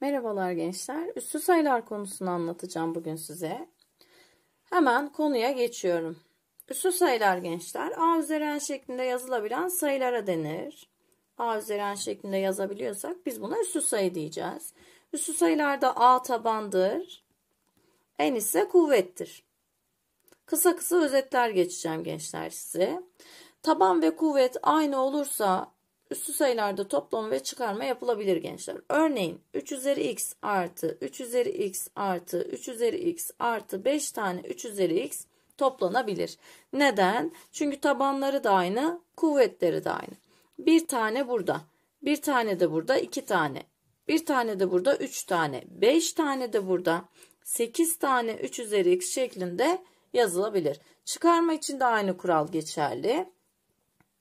Merhabalar gençler. Üstü sayılar konusunu anlatacağım bugün size. Hemen konuya geçiyorum. Üstü sayılar gençler A üzeri n şeklinde yazılabilen sayılara denir. A üzeri n şeklinde yazabiliyorsak biz buna üstü sayı diyeceğiz. Üstü sayılarda A tabandır. N ise kuvvettir. Kısa kısa özetler geçeceğim gençler size. Taban ve kuvvet aynı olursa Üstü sayılarda toplam ve çıkarma yapılabilir gençler. Örneğin 3 üzeri x artı 3 üzeri x artı 3 üzeri x artı 5 tane 3 üzeri x toplanabilir. Neden? Çünkü tabanları da aynı, kuvvetleri de aynı. Bir tane burada, bir tane de burada, iki tane. Bir tane de burada, üç tane. Beş tane de burada, sekiz tane 3 üzeri x şeklinde yazılabilir. Çıkarma için de aynı kural geçerli.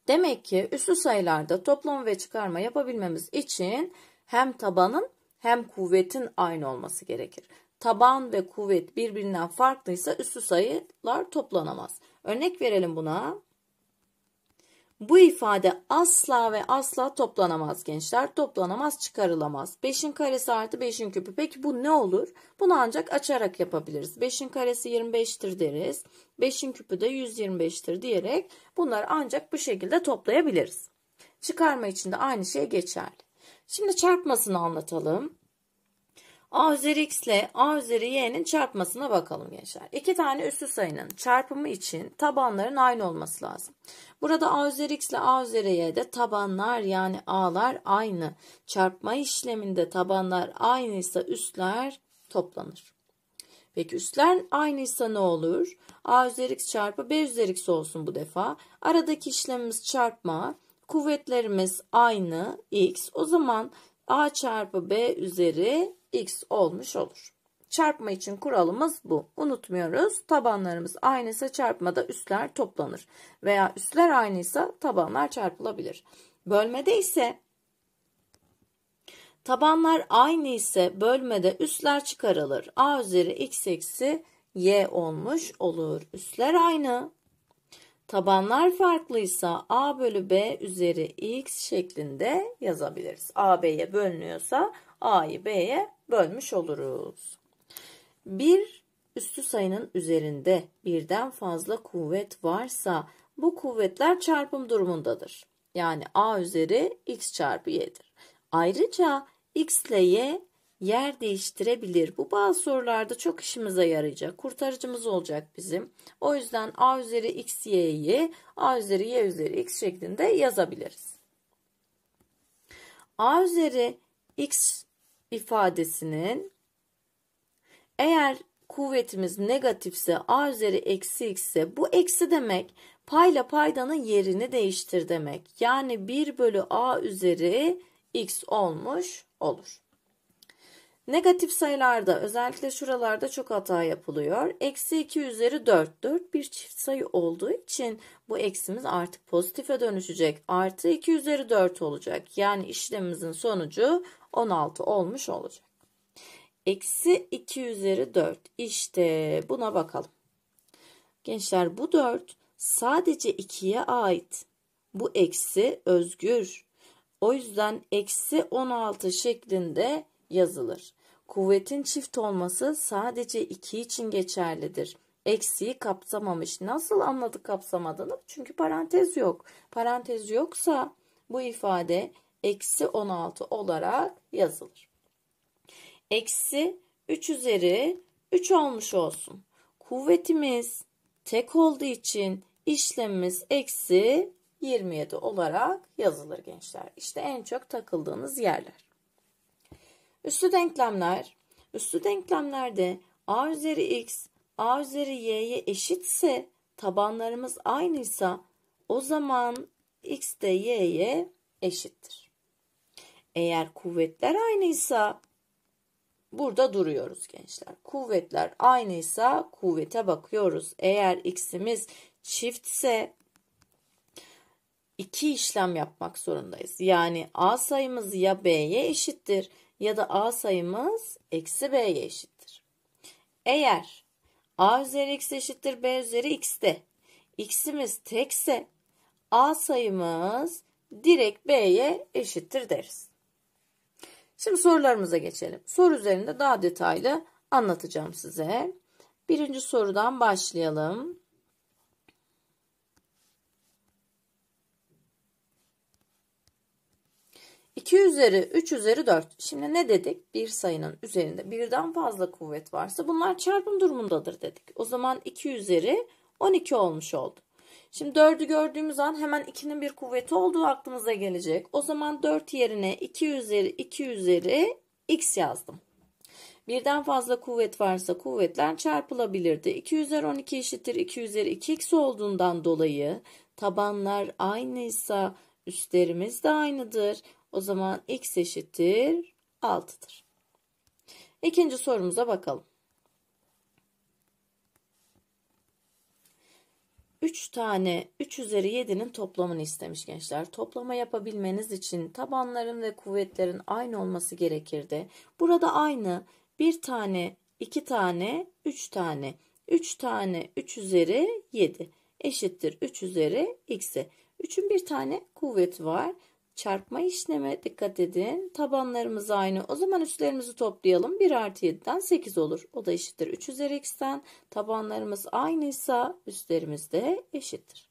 Demek ki üslü sayılarda toplama ve çıkarma yapabilmemiz için hem tabanın hem kuvvetin aynı olması gerekir. Taban ve kuvvet birbirinden farklıysa üslü sayılar toplanamaz. Örnek verelim buna. Bu ifade asla ve asla toplanamaz gençler. Toplanamaz, çıkarılamaz. 5'in karesi artı 5'in küpü. Peki bu ne olur? Bunu ancak açarak yapabiliriz. 5'in karesi 25'tir deriz. 5'in küpü de 125'tir diyerek bunları ancak bu şekilde toplayabiliriz. Çıkarma için de aynı şey geçerli. Şimdi çarpmasını anlatalım a üzeri x ile a üzeri y'nin çarpmasına bakalım gençler. İki tane üstü sayının çarpımı için tabanların aynı olması lazım. Burada a üzeri x ile a üzeri y'de tabanlar yani a'lar aynı. Çarpma işleminde tabanlar aynıysa üstler toplanır. Peki üstler aynıysa ne olur? a üzeri x çarpı b üzeri x olsun bu defa. Aradaki işlemimiz çarpma. Kuvvetlerimiz aynı x. O zaman a çarpı b üzeri x olmuş olur. Çarpma için kuralımız bu. Unutmuyoruz tabanlarımız aynıysa çarpmada üstler toplanır. Veya üstler aynıysa tabanlar çarpılabilir. Bölmede ise tabanlar aynı ise bölmede üstler çıkarılır. a üzeri x eksi y olmuş olur. Üstler aynı. Tabanlar farklıysa A bölü B üzeri X şeklinde yazabiliriz. A B'ye bölünüyorsa A'yı B'ye bölmüş oluruz. Bir üstü sayının üzerinde birden fazla kuvvet varsa bu kuvvetler çarpım durumundadır. Yani A üzeri X çarpı Y'dir. Ayrıca X ile Y yer değiştirebilir. Bu bazı sorularda çok işimize yarayacak. Kurtarıcımız olacak bizim. O yüzden a üzeri x y'yi a üzeri y üzeri x şeklinde yazabiliriz. a üzeri x ifadesinin eğer kuvvetimiz negatifse a üzeri eksi x ise bu eksi demek payla paydanın yerini değiştir demek. Yani 1 bölü a üzeri x olmuş olur. Negatif sayılarda özellikle şuralarda çok hata yapılıyor. Eksi 2 üzeri 4. 4 bir çift sayı olduğu için bu eksimiz artık pozitife dönüşecek. Artı 2 üzeri 4 olacak. Yani işlemimizin sonucu 16 olmuş olacak. Eksi 2 üzeri 4. İşte buna bakalım. Gençler bu 4 sadece 2'ye ait. Bu eksi özgür. O yüzden eksi 16 şeklinde yazılır. Kuvvetin çift olması sadece 2 için geçerlidir. Eksiği kapsamamış. Nasıl anladık kapsamadığını? Çünkü parantez yok. Parantez yoksa bu ifade eksi 16 olarak yazılır. Eksi 3 üzeri 3 olmuş olsun. Kuvvetimiz tek olduğu için işlemimiz eksi 27 olarak yazılır gençler. İşte en çok takıldığınız yerler. Üstü denklemler. Üstü denklemlerde a üzeri x, a üzeri y'ye eşitse tabanlarımız aynıysa o zaman x de y'ye eşittir. Eğer kuvvetler aynıysa burada duruyoruz gençler. Kuvvetler aynıysa kuvvete bakıyoruz. Eğer x'imiz çiftse iki işlem yapmak zorundayız. Yani a sayımız ya b'ye eşittir ya da a sayımız eksi b'ye eşittir. Eğer a üzeri x eşittir b üzeri x'te x'imiz tekse a sayımız direkt b'ye eşittir deriz. Şimdi sorularımıza geçelim. Soru üzerinde daha detaylı anlatacağım size. Birinci sorudan başlayalım. 2 üzeri 3 üzeri 4. Şimdi ne dedik? Bir sayının üzerinde birden fazla kuvvet varsa bunlar çarpım durumundadır dedik. O zaman 2 üzeri 12 olmuş oldu. Şimdi 4'ü gördüğümüz an hemen 2'nin bir kuvveti olduğu aklımıza gelecek. O zaman 4 yerine 2 üzeri 2 üzeri x yazdım. Birden fazla kuvvet varsa kuvvetler çarpılabilirdi. 2 üzeri 12 eşittir 2 üzeri 2x olduğundan dolayı tabanlar aynıysa üstlerimiz de aynıdır. O zaman x eşittir 6'dır. İkinci sorumuza bakalım. 3 tane 3 üzeri 7'nin toplamını istemiş gençler. Toplama yapabilmeniz için tabanların ve kuvvetlerin aynı olması gerekirdi. Burada aynı bir tane, iki tane, üç tane. üç tane 3 üzeri 7 eşittir 3 üzeri x'e. 3'ün bir tane kuvveti var. Çarpma işleme dikkat edin. Tabanlarımız aynı. O zaman üstlerimizi toplayalım. 1 artı 7'den 8 olur. O da eşittir 3 üzeri x'ten. Tabanlarımız aynıysa üstlerimiz de eşittir.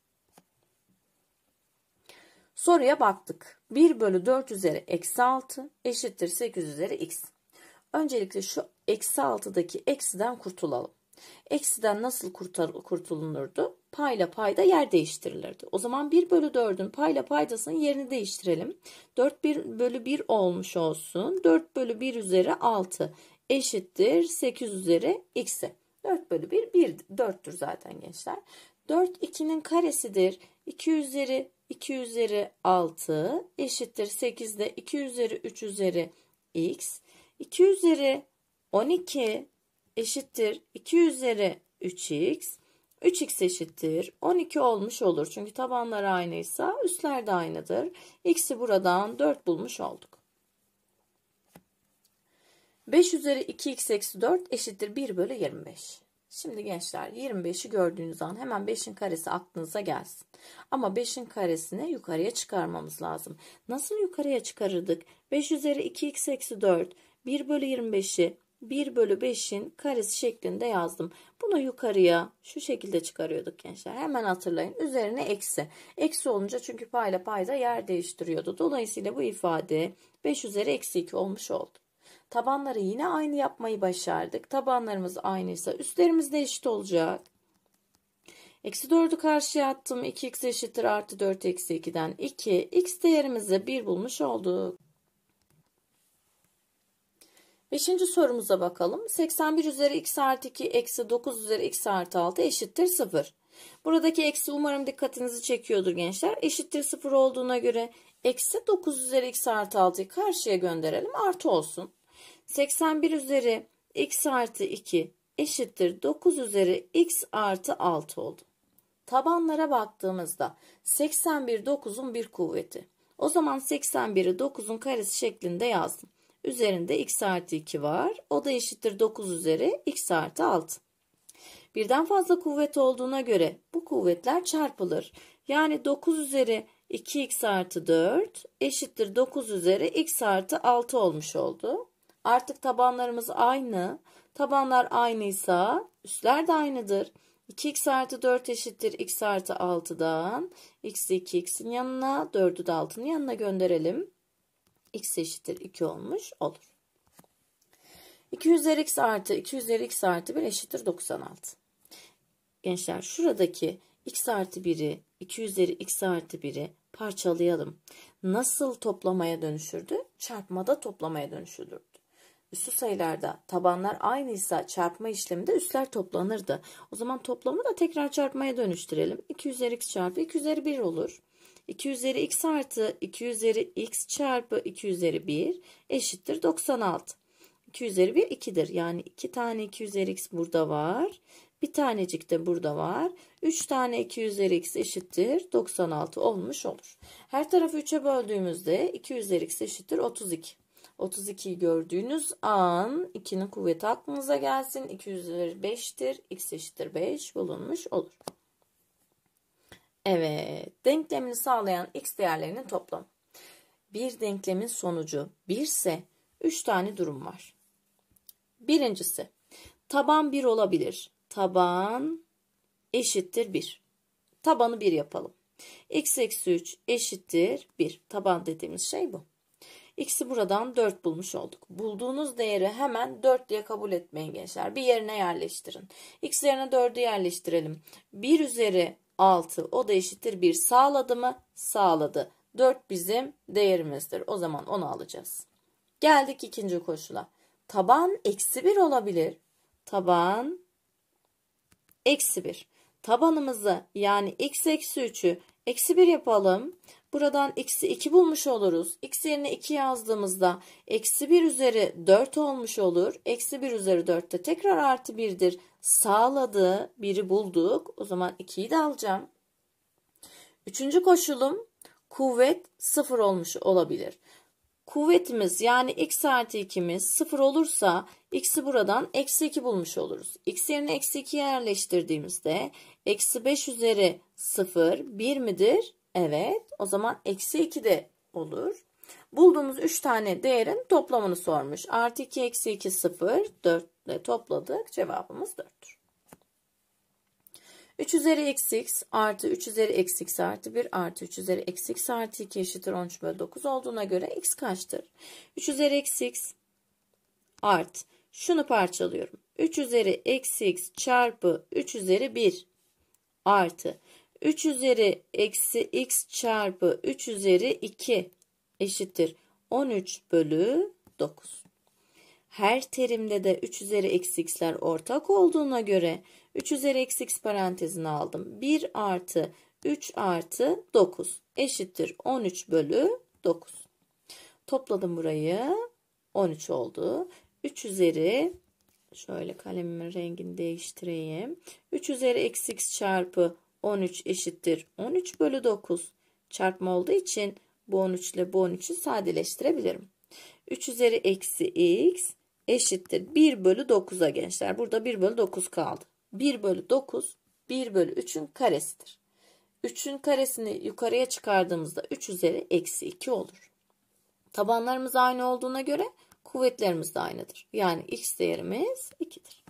Soruya baktık. 1 bölü 4 üzeri eksi 6 eşittir 8 üzeri x. Öncelikle şu eksi 6'daki eksiden kurtulalım. Eksiden nasıl kurtulunurdu? payla payda yer değiştirilirdi. O zaman 1 bölü 4'ün payla paydasının yerini değiştirelim. 4 1 bölü 1 olmuş olsun. 4 bölü 1 üzeri 6 eşittir 8 üzeri x'e. 4 bölü 1, 1 4'tür zaten gençler. 4 2'nin karesidir. 2 üzeri 2 üzeri 6 eşittir 8 de 2 üzeri 3 üzeri x. 2 üzeri 12 eşittir 2 üzeri 3x. 3x eşittir 12 olmuş olur. Çünkü tabanlar aynıysa üstler de aynıdır. x'i buradan 4 bulmuş olduk. 5 üzeri 2x eksi 4 eşittir 1 bölü 25. Şimdi gençler 25'i gördüğünüz an hemen 5'in karesi aklınıza gelsin. Ama 5'in karesini yukarıya çıkarmamız lazım. Nasıl yukarıya çıkarırdık? 5 üzeri 2x eksi 4 1 bölü 25'i 1 bölü 5'in karesi şeklinde yazdım. Bunu yukarıya şu şekilde çıkarıyorduk gençler. Hemen hatırlayın. Üzerine eksi. Eksi olunca çünkü payla payda yer değiştiriyordu. Dolayısıyla bu ifade 5 üzeri eksi 2 olmuş oldu. Tabanları yine aynı yapmayı başardık. Tabanlarımız aynıysa üstlerimiz de eşit olacak. Eksi 4'ü karşıya attım. 2x eşittir artı 4 eksi 2'den 2. x değerimizi 1 bulmuş olduk. Beşinci sorumuza bakalım. 81 üzeri x artı 2 eksi 9 üzeri x artı 6 eşittir 0. Buradaki eksi umarım dikkatinizi çekiyordur gençler. Eşittir 0 olduğuna göre eksi 9 üzeri x artı 6'yı karşıya gönderelim. Artı olsun. 81 üzeri x artı 2 eşittir 9 üzeri x artı 6 oldu. Tabanlara baktığımızda 81 9'un bir kuvveti. O zaman 81'i 9'un karesi şeklinde yazdım. Üzerinde x artı 2 var. O da eşittir 9 üzeri x artı 6. Birden fazla kuvvet olduğuna göre bu kuvvetler çarpılır. Yani 9 üzeri 2x artı 4 eşittir 9 üzeri x artı 6 olmuş oldu. Artık tabanlarımız aynı. Tabanlar aynıysa üstler de aynıdır. 2x artı 4 eşittir x artı 6'dan x'i 2x'in yanına 4'ü de 6'nın yanına gönderelim x eşittir 2 olmuş olur. 2 üzeri x artı 2 üzeri x artı 1 eşittir 96. Gençler şuradaki x artı 1'i 2 üzeri x artı 1'i parçalayalım. Nasıl toplamaya dönüşürdü? Çarpmada toplamaya dönüşülürdü. Üstü sayılarda tabanlar aynıysa çarpma işleminde üstler toplanırdı. O zaman toplamı da tekrar çarpmaya dönüştürelim. 2 üzeri x çarpı 2 üzeri 1 olur. 2 üzeri x artı 2 üzeri x çarpı 2 üzeri 1 eşittir 96. 2 üzeri 1 2'dir. Yani 2 tane 2 üzeri x burada var. Bir tanecik de burada var. 3 tane 2 üzeri x eşittir 96 olmuş olur. Her tarafı 3'e böldüğümüzde 2 üzeri x eşittir 32. 32'yi gördüğünüz an 2'nin kuvveti aklınıza gelsin. 2 üzeri 5'tir. x eşittir 5 bulunmuş olur. Evet, denklemini sağlayan x değerlerinin toplamı. Bir denklemin sonucu 1 ise 3 tane durum var. Birincisi, taban 1 olabilir. Taban eşittir 1. Tabanı 1 yapalım. x eksi 3 eşittir 1. Taban dediğimiz şey bu. X'i buradan 4 bulmuş olduk. Bulduğunuz değeri hemen 4 diye kabul etmeyin gençler. Bir yerine yerleştirin. X yerine 4'ü yerleştirelim. 1 üzeri 6 o da eşittir 1 sağladı mı? Sağladı. 4 bizim değerimizdir. O zaman onu alacağız. Geldik ikinci koşula. Taban eksi 1 olabilir. Taban eksi 1. Tabanımızı yani x eksi 3'ü eksi 1 yapalım. Buradan x'i 2 bulmuş oluruz. x yerine 2 yazdığımızda eksi 1 üzeri 4 olmuş olur. Eksi 1 üzeri 4 de tekrar artı 1'dir sağladı. Biri bulduk. O zaman 2'yi de alacağım. Üçüncü koşulum kuvvet sıfır olmuş olabilir. Kuvvetimiz yani x artı 2'miz sıfır olursa x'i buradan eksi 2 bulmuş oluruz. x yerine eksi 2 yerleştirdiğimizde eksi 5 üzeri 0 1 midir? Evet o zaman eksi 2 de olur. Bulduğumuz 3 tane değerin toplamını sormuş. Artı 2 eksi 2 0 4 topladık. Cevabımız 4'tür. 3 üzeri eksi x artı 3 üzeri eksi x artı 1 artı 3 üzeri eksi x artı 2 eşittir 13 bölü 9 olduğuna göre x kaçtır? 3 üzeri eksi x art. Şunu parçalıyorum. 3 üzeri eksi x çarpı 3 üzeri 1 artı 3 üzeri eksi x çarpı 3 üzeri 2 eşittir 13 bölü 9 her terimde de 3 üzeri eksi x'ler ortak olduğuna göre 3 üzeri eksi x parantezine aldım. 1 artı 3 artı 9 eşittir 13 bölü 9. Topladım burayı 13 oldu. 3 üzeri şöyle kalemimin rengini değiştireyim. 3 üzeri eksi x çarpı 13 eşittir 13 bölü 9 çarpma olduğu için bu 13 ile bu 13'ü sadeleştirebilirim. 3 üzeri eksi x eşittir 1 bölü 9'a gençler. Burada 1 bölü 9 kaldı. 1 bölü 9 1 bölü 3'ün karesidir. 3'ün karesini yukarıya çıkardığımızda 3 üzeri eksi 2 olur. Tabanlarımız aynı olduğuna göre kuvvetlerimiz de aynıdır. Yani x değerimiz 2'dir.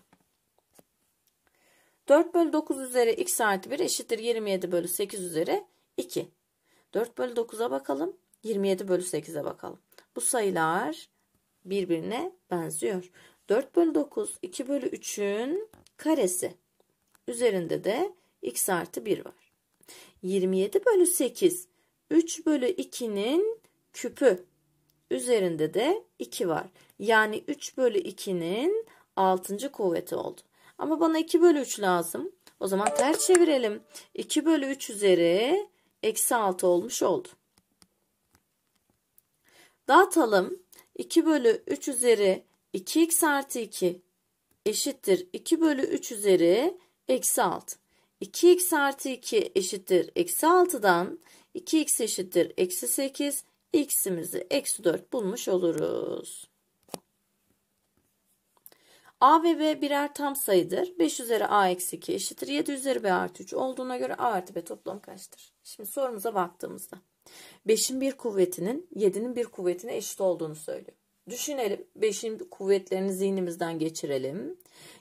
4 bölü 9 üzeri x artı 1 eşittir 27 bölü 8 üzeri 2. 4 bölü 9'a bakalım. 27 bölü 8'e bakalım. Bu sayılar birbirine benziyor. 4 bölü 9 2 bölü 3'ün karesi. Üzerinde de x artı 1 var. 27 bölü 8 3 bölü 2'nin küpü. Üzerinde de 2 var. Yani 3 bölü 2'nin 6. kuvveti oldu. Ama bana 2 bölü 3 lazım. O zaman ters çevirelim. 2 bölü 3 üzeri eksi 6 olmuş oldu. Dağıtalım. 2 bölü 3 üzeri 2x artı 2 eşittir 2 bölü 3 üzeri eksi 6. 2x artı 2 eşittir eksi 6'dan 2x eşittir eksi 8 x'imizi eksi 4 bulmuş oluruz. A ve B birer tam sayıdır. 5 üzeri A eksi 2 eşittir. 7 üzeri B artı 3 olduğuna göre A artı B toplam kaçtır? Şimdi sorumuza baktığımızda. 5'in bir kuvvetinin 7'nin bir kuvvetine eşit olduğunu söylüyor. Düşünelim 5'in kuvvetlerini zihnimizden geçirelim.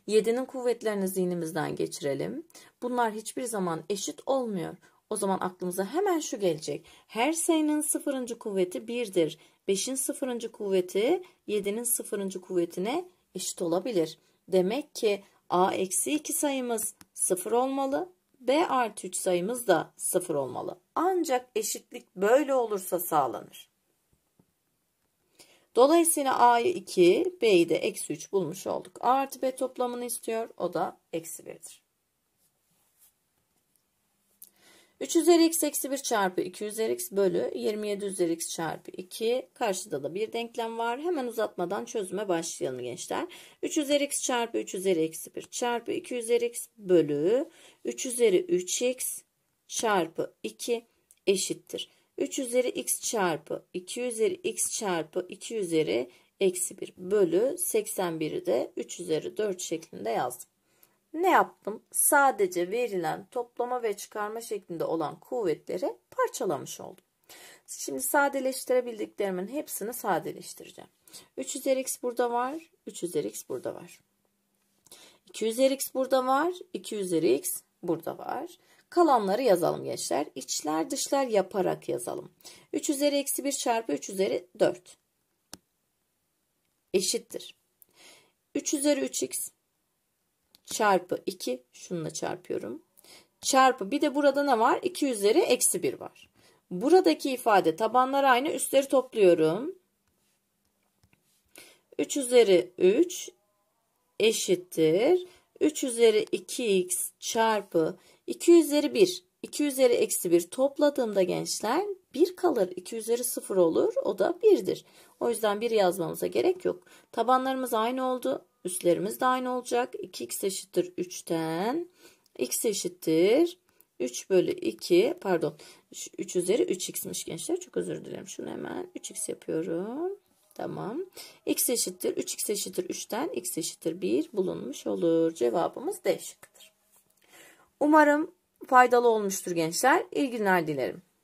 7'nin kuvvetlerini zihnimizden geçirelim. Bunlar hiçbir zaman eşit olmuyor. O zaman aklımıza hemen şu gelecek. Her sayının sıfırıncı kuvveti 1'dir. 5'in sıfırıncı kuvveti 7'nin sıfırıncı kuvvetine eşit olabilir. Demek ki a eksi 2 sayımız sıfır olmalı b artı 3 sayımız da 0 olmalı. Ancak eşitlik böyle olursa sağlanır. Dolayısıyla a'yı 2, b'yi de eksi 3 bulmuş olduk. a artı b toplamını istiyor. O da eksi 1'dir. 3 üzeri x eksi 1 çarpı 2 üzeri x bölü 27 üzeri x çarpı 2. Karşıda da bir denklem var. Hemen uzatmadan çözüme başlayalım gençler. 3 üzeri x çarpı 3 üzeri eksi 1 çarpı 2 üzeri x bölü 3 üzeri 3x çarpı 2 eşittir. 3 üzeri x çarpı 2 üzeri x çarpı 2 üzeri eksi 1 bölü 81'i de 3 üzeri 4 şeklinde yazdım. Ne yaptım? Sadece verilen toplama ve çıkarma şeklinde olan kuvvetleri parçalamış oldum. Şimdi sadeleştirebildiklerimin hepsini sadeleştireceğim. 3 üzeri x burada var. 3 üzeri x burada var. 2 üzeri x burada var. 2 üzeri x burada var. Kalanları yazalım gençler. İçler dışlar yaparak yazalım. 3 üzeri eksi 1 çarpı 3 üzeri 4. Eşittir. 3 üzeri 3x çarpı 2 şununla çarpıyorum. Çarpı bir de burada ne var? 2 üzeri eksi 1 var. Buradaki ifade tabanlar aynı üstleri topluyorum. 3 üzeri 3 eşittir. 3 üzeri 2x çarpı 2 üzeri 1. 2 üzeri eksi 1 topladığımda gençler 1 kalır. 2 üzeri 0 olur. O da 1'dir. O yüzden 1 yazmamıza gerek yok. Tabanlarımız aynı oldu üstlerimiz de aynı olacak. 2x eşittir 3'ten x eşittir 3 bölü 2 pardon 3 üzeri 3x'miş gençler. Çok özür dilerim. Şunu hemen 3x yapıyorum. Tamam. x eşittir 3x eşittir 3'ten x eşittir 1 bulunmuş olur. Cevabımız D şıkkıdır. Umarım faydalı olmuştur gençler. İyi günler dilerim.